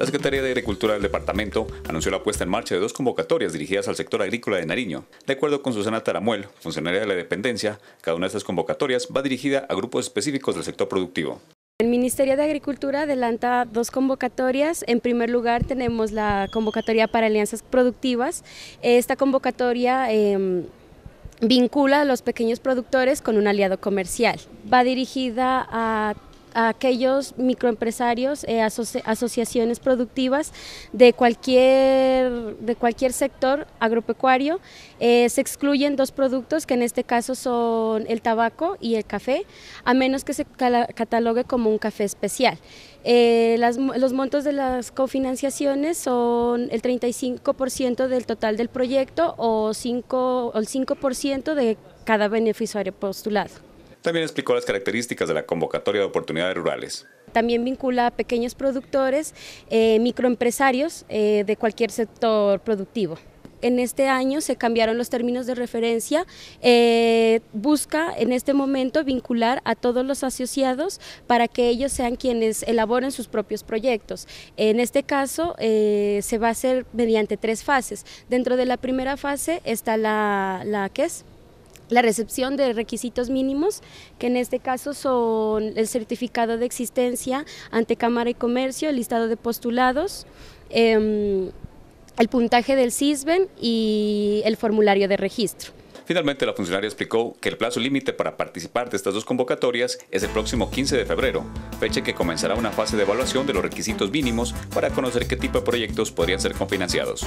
La Secretaría de Agricultura del departamento anunció la puesta en marcha de dos convocatorias dirigidas al sector agrícola de Nariño. De acuerdo con Susana Taramuel, funcionaria de la dependencia, cada una de estas convocatorias va dirigida a grupos específicos del sector productivo. El Ministerio de Agricultura adelanta dos convocatorias. En primer lugar tenemos la convocatoria para alianzas productivas. Esta convocatoria... Em, vincula a los pequeños productores con un aliado comercial. Va dirigida a aquellos microempresarios, eh, asociaciones productivas de cualquier, de cualquier sector agropecuario. Eh, se excluyen dos productos que en este caso son el tabaco y el café, a menos que se catalogue como un café especial. Eh, los montos de las cofinanciaciones son el 35% del total del proyecto o, o el 5% de cada beneficiario postulado. También explicó las características de la convocatoria de oportunidades rurales. También vincula a pequeños productores, eh, microempresarios eh, de cualquier sector productivo en este año se cambiaron los términos de referencia, eh, busca en este momento vincular a todos los asociados para que ellos sean quienes elaboren sus propios proyectos. En este caso se va a hacer mediante tres fases. Dentro de la primera fase está la, la es la recepción de requisitos mínimos, que en este caso son el certificado de existencia ante Cámara y Comercio, el listado de postulados, em, el puntaje del CISBEN y el formulario de registro. Finalmente, la funcionaria explicó que el plazo límite para participar de estas dos convocatorias es el próximo 15 de febrero, fecha en que comenzará una fase de evaluación de los requisitos mínimos para conocer qué tipo de proyectos podrían ser confinanciados.